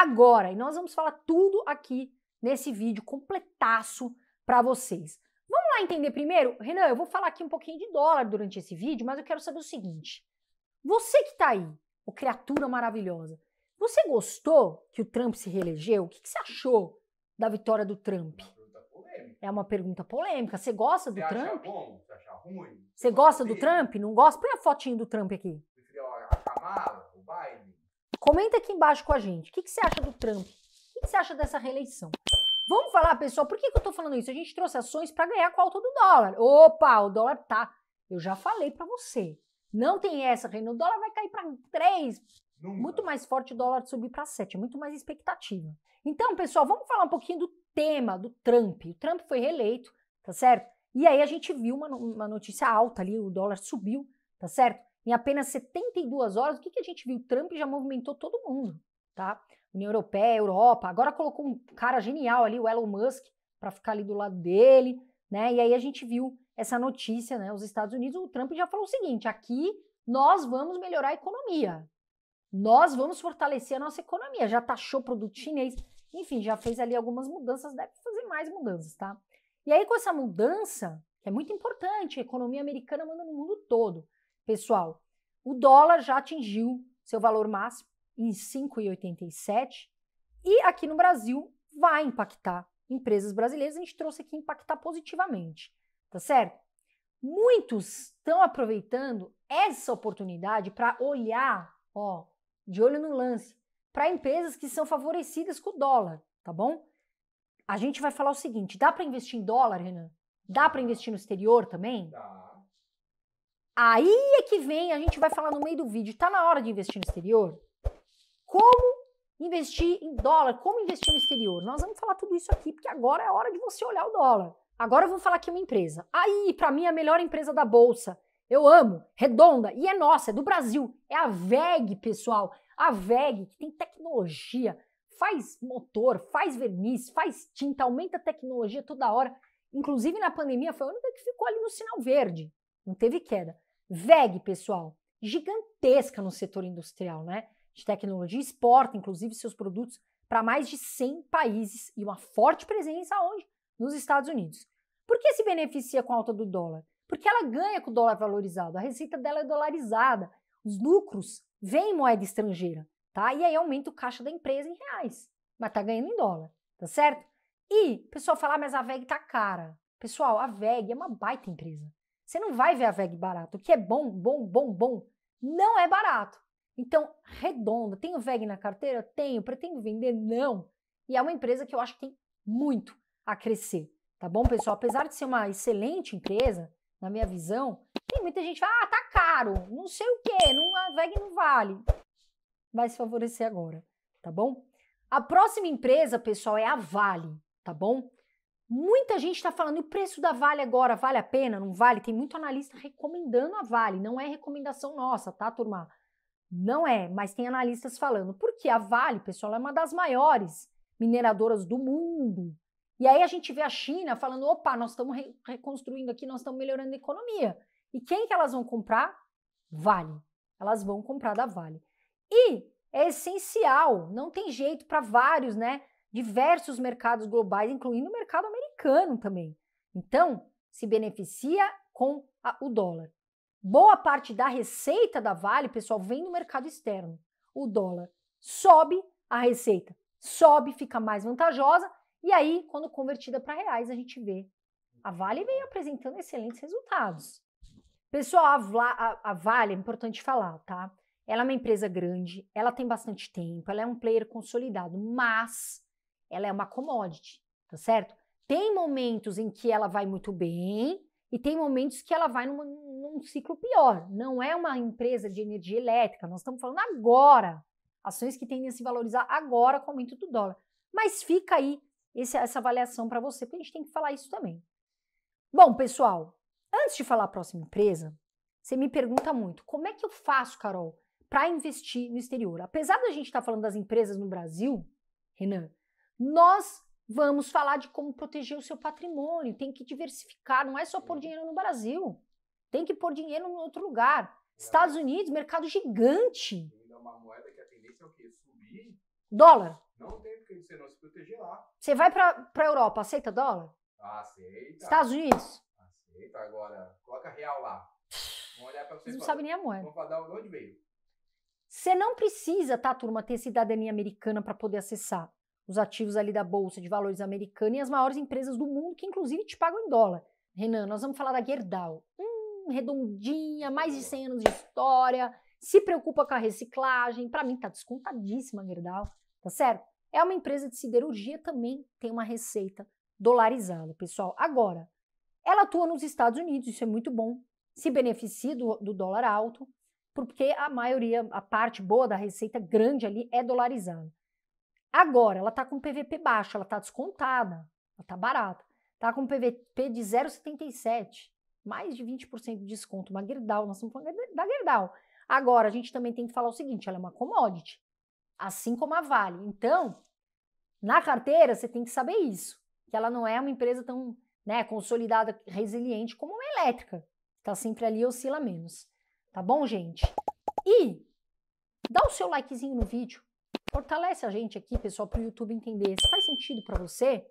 agora. E nós vamos falar tudo aqui nesse vídeo completaço para vocês. Vamos lá entender primeiro? Renan, eu vou falar aqui um pouquinho de dólar durante esse vídeo, mas eu quero saber o seguinte. Você que está aí, o criatura maravilhosa, você gostou que o Trump se reelegeu? O que, que você achou da vitória do Trump? É uma pergunta polêmica. É você gosta do Você acha Trump? Bom? Você acha ruim? Você gosta do Trump? Não gosta? Põe a fotinho do Trump aqui. Você a Kamala? Comenta aqui embaixo com a gente. O que, que você acha do Trump? O que, que você acha dessa reeleição? Vamos falar, pessoal, por que, que eu estou falando isso? A gente trouxe ações para ganhar com a alta do dólar. Opa, o dólar tá. Eu já falei para você. Não tem essa, Reino. O dólar vai cair para 3. Muito mais forte o dólar subir para 7. É muito mais expectativa. Então, pessoal, vamos falar um pouquinho do tema do Trump. O Trump foi reeleito, tá certo? E aí a gente viu uma, uma notícia alta ali, o dólar subiu, tá certo? Em apenas 72 horas, o que, que a gente viu? Trump já movimentou todo mundo, tá? União Europeia, Europa, agora colocou um cara genial ali, o Elon Musk, para ficar ali do lado dele, né? E aí a gente viu essa notícia, né? Os Estados Unidos, o Trump já falou o seguinte: aqui nós vamos melhorar a economia, nós vamos fortalecer a nossa economia. Já taxou produto chinês, enfim, já fez ali algumas mudanças, deve fazer mais mudanças, tá? E aí com essa mudança, que é muito importante, a economia americana manda no mundo todo. Pessoal, o dólar já atingiu seu valor máximo em 5,87 e aqui no Brasil vai impactar empresas brasileiras. A gente trouxe aqui impactar positivamente, tá certo? Muitos estão aproveitando essa oportunidade para olhar, ó, de olho no lance, para empresas que são favorecidas com o dólar, tá bom? A gente vai falar o seguinte: dá para investir em dólar, Renan? Dá para investir no exterior também? Dá. Aí é que vem, a gente vai falar no meio do vídeo, está na hora de investir no exterior? Como investir em dólar? Como investir no exterior? Nós vamos falar tudo isso aqui, porque agora é hora de você olhar o dólar. Agora eu vou falar aqui uma empresa. Aí, para mim, é a melhor empresa da bolsa. Eu amo, redonda, e é nossa, é do Brasil. É a VEG, pessoal. A VEG, que tem tecnologia, faz motor, faz verniz, faz tinta, aumenta a tecnologia toda hora. Inclusive na pandemia foi a única que ficou ali no sinal verde, não teve queda. VEG, pessoal, gigantesca no setor industrial, né? De tecnologia, exporta inclusive seus produtos para mais de 100 países e uma forte presença onde? Nos Estados Unidos. Por que se beneficia com a alta do dólar? Porque ela ganha com o dólar valorizado, a receita dela é dolarizada, os lucros vêm em moeda estrangeira, tá? E aí aumenta o caixa da empresa em reais, mas tá ganhando em dólar, tá certo? E o pessoal fala, ah, mas a VEG tá cara. Pessoal, a VEG é uma baita empresa. Você não vai ver a VEG barato. O que é bom, bom, bom, bom, não é barato. Então, redonda. Tenho VEG na carteira? Tenho. Pretendo vender? Não. E é uma empresa que eu acho que tem muito a crescer. Tá bom, pessoal? Apesar de ser uma excelente empresa, na minha visão, tem muita gente que fala, ah, tá caro, não sei o quê, não, a VEG não vale. Vai se favorecer agora, tá bom? A próxima empresa, pessoal, é a Vale, tá bom? Muita gente está falando, e o preço da Vale agora vale a pena? Não vale? Tem muito analista recomendando a Vale. Não é recomendação nossa, tá, turma? Não é, mas tem analistas falando. Porque a Vale, pessoal, é uma das maiores mineradoras do mundo. E aí a gente vê a China falando: opa, nós estamos re reconstruindo aqui, nós estamos melhorando a economia. E quem que elas vão comprar? Vale. Elas vão comprar da Vale. E é essencial, não tem jeito para vários, né? diversos mercados globais, incluindo o mercado americano também. Então, se beneficia com a, o dólar. Boa parte da receita da Vale, pessoal, vem do mercado externo. O dólar sobe, a receita sobe, fica mais vantajosa, e aí, quando convertida para reais, a gente vê. A Vale vem apresentando excelentes resultados. Pessoal, a, a, a Vale, é importante falar, tá? Ela é uma empresa grande, ela tem bastante tempo, ela é um player consolidado, mas ela é uma commodity, tá certo? Tem momentos em que ela vai muito bem e tem momentos que ela vai num ciclo pior. Não é uma empresa de energia elétrica, nós estamos falando agora. Ações que tendem a se valorizar agora com o aumento do dólar. Mas fica aí esse, essa avaliação para você, porque a gente tem que falar isso também. Bom, pessoal, antes de falar a próxima empresa, você me pergunta muito: como é que eu faço, Carol, para investir no exterior? Apesar da gente estar tá falando das empresas no Brasil, Renan, nós vamos falar de como proteger o seu patrimônio, tem que diversificar, não é só pôr uhum. dinheiro no Brasil, tem que pôr dinheiro em outro lugar. Estados Unidos, mercado gigante. É é dólar. Não tem porque você não se proteger lá. Você vai para a Europa, aceita dólar? Aceita. Estados Unidos? Aceita agora. Coloca real lá. Vamos olhar você. Não sabe nem a moeda. Vamos dar onde veio. Você não precisa, tá, turma, ter cidadania americana para poder acessar os ativos ali da Bolsa de Valores americana e as maiores empresas do mundo, que inclusive te pagam em dólar. Renan, nós vamos falar da Gerdau. Hum, redondinha, mais de 100 anos de história, se preocupa com a reciclagem. Para mim, tá descontadíssima a Gerdau, tá certo? É uma empresa de siderurgia, também tem uma receita dolarizada, pessoal. Agora, ela atua nos Estados Unidos, isso é muito bom, se beneficia do, do dólar alto, porque a maioria, a parte boa da receita grande ali é dolarizada. Agora, ela está com PVP baixo, ela está descontada, ela está barata. Está com PVP de 0,77, mais de 20% de desconto. Uma Gerdau, nós estamos falando da Gerdau. Agora, a gente também tem que falar o seguinte: ela é uma commodity, assim como a Vale. Então, na carteira, você tem que saber isso, que ela não é uma empresa tão né, consolidada, resiliente como uma elétrica. Está sempre ali oscila menos. Tá bom, gente? E dá o seu likezinho no vídeo Fortalece a gente aqui, pessoal, para o YouTube entender se faz sentido para você.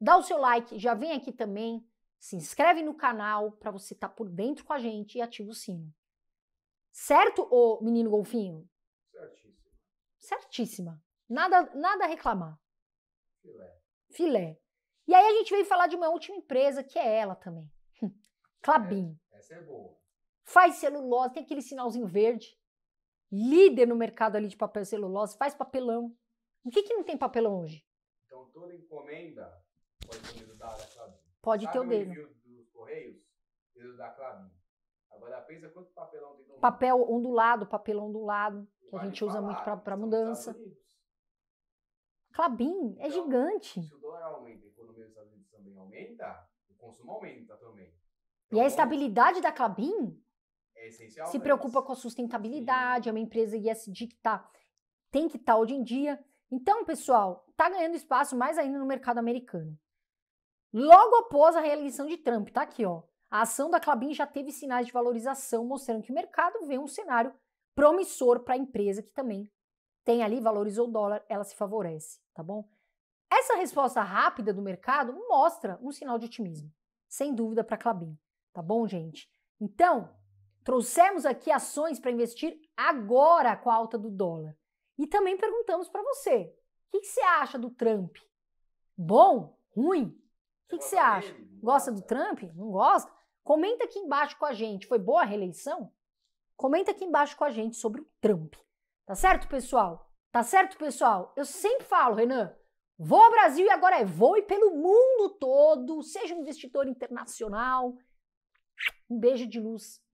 Dá o seu like, já vem aqui também, se inscreve no canal para você estar tá por dentro com a gente e ativa o sino. Certo, ô menino golfinho? Certíssima. Certíssima. Nada, nada a reclamar. Filé. Filé. E aí a gente veio falar de uma última empresa, que é ela também. Clabin. É, essa é boa. Faz celulose, tem aquele sinalzinho verde líder no mercado ali de papel celulose, faz papelão. O que, que não tem papelão hoje? Então toda encomenda pode ter o dedo Clabin. Pode Sabe ter o dedo. dos Correios, dedo da Clabin. Agora pensa quanto papelão tem no Papel ondulado, papelão ondulado, que a gente usa muito para mudança. Clabin é então, gigante. Se o dólar aumenta, a economia dos Estados Unidos também aumenta, o consumo aumenta também. Então, e a então, estabilidade da Clabin é essencial. Se preocupa com a sustentabilidade, é uma empresa ISD que tá, tem que estar tá hoje em dia. Então, pessoal, tá ganhando espaço mais ainda no mercado americano. Logo após a reeleição de Trump, tá aqui, ó. A ação da Clabin já teve sinais de valorização, mostrando que o mercado vê um cenário promissor para a empresa que também tem ali, valorizou o dólar, ela se favorece, tá bom? Essa resposta rápida do mercado mostra um sinal de otimismo, sem dúvida para a Clabin, tá bom, gente? Então, Trouxemos aqui ações para investir agora com a alta do dólar. E também perguntamos para você: o que, que, você acha do Trump? Bom? Ruim? O que, que você acha? Gosta do Trump? Não gosta? Comenta aqui embaixo com a gente. Foi boa a reeleição? Comenta aqui embaixo com a gente sobre o Trump. Tá certo, pessoal? Tá certo, pessoal? Eu sempre falo, Renan, vou ao Brasil e agora é voe pelo mundo todo. Seja um investidor internacional. Um beijo de luz